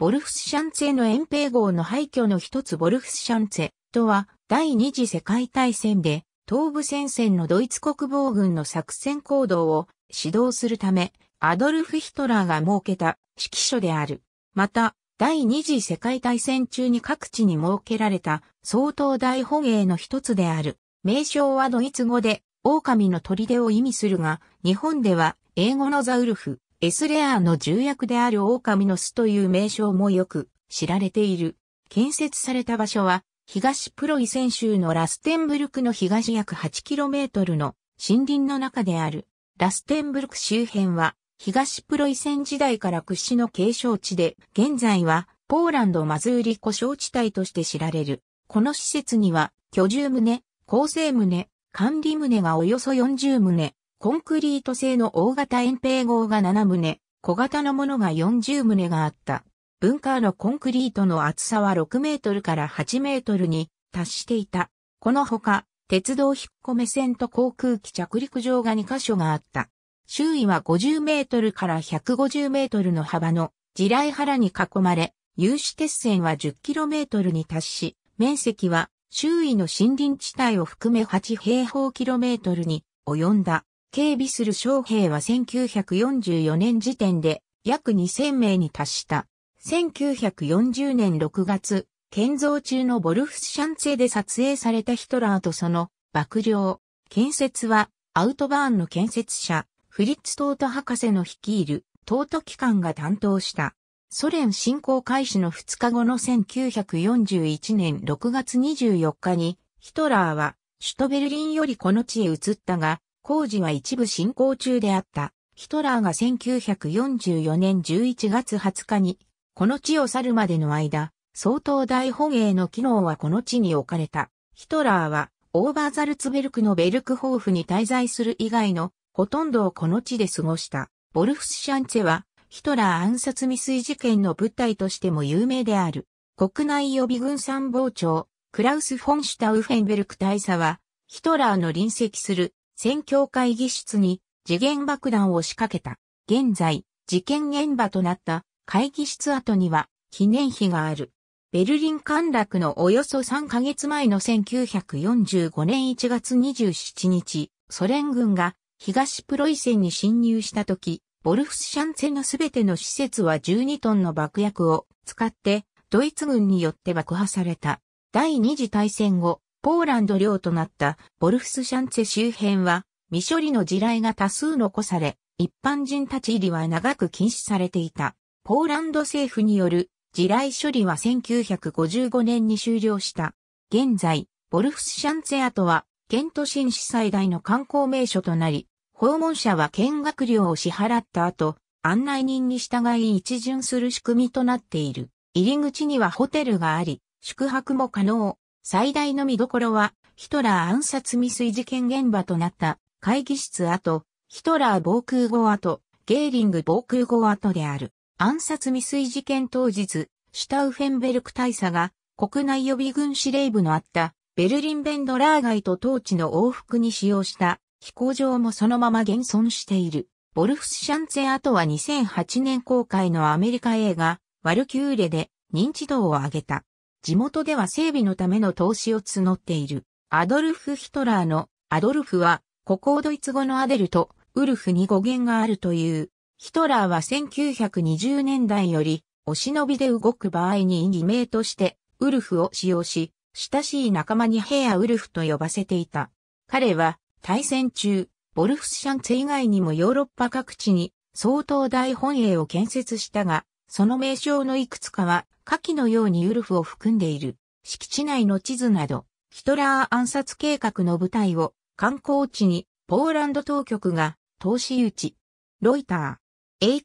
ボルフスシャンツェの遠平号の廃墟の一つボルフスシャンツェとは第二次世界大戦で東部戦線のドイツ国防軍の作戦行動を指導するためアドルフ・ヒトラーが設けた指揮所である。また第二次世界大戦中に各地に設けられた相当大捕鯨の一つである。名称はドイツ語で狼の砦を意味するが、日本では英語のザウルフ、エスレアーの重役である狼の巣という名称もよく知られている。建設された場所は、東プロイセン州のラステンブルクの東約 8km の森林の中である。ラステンブルク周辺は、東プロイセン時代から屈指の継承地で、現在は、ポーランドマズーリ湖小地帯として知られる。この施設には、居住棟、構成棟、管理棟がおよそ40棟、コンクリート製の大型円平号が7棟、小型のものが40棟があった。文化のコンクリートの厚さは6メートルから8メートルに達していた。このほか、鉄道引っ込め線と航空機着陸場が2カ所があった。周囲は50メートルから150メートルの幅の地雷原に囲まれ、有刺鉄線は10キロメートルに達し、面積は周囲の森林地帯を含め8平方キロメートルに及んだ。警備する将兵は1944年時点で約2000名に達した。1940年6月、建造中のボルフスシャンツェで撮影されたヒトラーとその幕僚。建設はアウトバーンの建設者、フリッツ・トート博士の率いるトート機関が担当した。ソ連侵攻開始の2日後の1941年6月24日にヒトラーは首都ベルリンよりこの地へ移ったが、工事は一部進行中であった。ヒトラーが1944年11月20日に、この地を去るまでの間、総統大本営の機能はこの地に置かれた。ヒトラーは、オーバーザルツベルクのベルクホーフに滞在する以外の、ほとんどをこの地で過ごした。ボルフス・シャンツェは、ヒトラー暗殺未遂事件の舞台としても有名である。国内予備軍参謀長、クラウス・フォンシュタウフェンベルク大佐は、ヒトラーの隣席する戦況会議室に時限爆弾を仕掛けた。現在、事件現場となった会議室跡には記念碑がある。ベルリン陥落のおよそ3ヶ月前の1945年1月27日、ソ連軍が東プロイセンに侵入した時、ボルフスシャンツェのすべての施設は12トンの爆薬を使ってドイツ軍によって爆破された。第二次大戦後、ポーランド領となったボルフスシャンツェ周辺は未処理の地雷が多数残され、一般人立ち入りは長く禁止されていた。ポーランド政府による地雷処理は1955年に終了した。現在、ボルフスシャンツェ跡は、県都心市最大の観光名所となり、訪問者は見学料を支払った後、案内人に従い一巡する仕組みとなっている。入り口にはホテルがあり、宿泊も可能。最大の見どころは、ヒトラー暗殺未遂事件現場となった会議室跡、ヒトラー防空壕跡、ゲーリング防空壕跡である。暗殺未遂事件当日、シュタウフェンベルク大佐が国内予備軍司令部のあったベルリンベンドラー街と当地の往復に使用した飛行場もそのまま現存している。ボルフス・シャンツェ跡は2008年公開のアメリカ映画ワルキューレで認知度を上げた。地元では整備のための投資を募っている。アドルフ・ヒトラーのアドルフは、ここをドイツ語のアデルとウルフに語源があるという。ヒトラーは1920年代より、お忍びで動く場合に偽名として、ウルフを使用し、親しい仲間にヘアウルフと呼ばせていた。彼は、対戦中、ボルフスシャンツ以外にもヨーロッパ各地に相当大本営を建設したが、その名称のいくつかは、下記のようにウルフを含んでいる。敷地内の地図など、ヒトラー暗殺計画の部隊を観光地にポーランド当局が投資打ち。ロイター。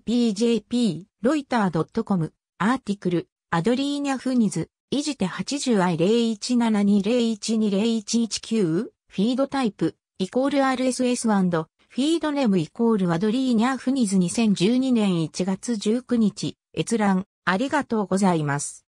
httpjp ロイター .com アーティクルアドリーニャ・フニズいじて 80i017201201119 フィードタイプイコール RSS& フィードネムイコールワドリーニャーフニズ2012年1月19日、閲覧、ありがとうございます。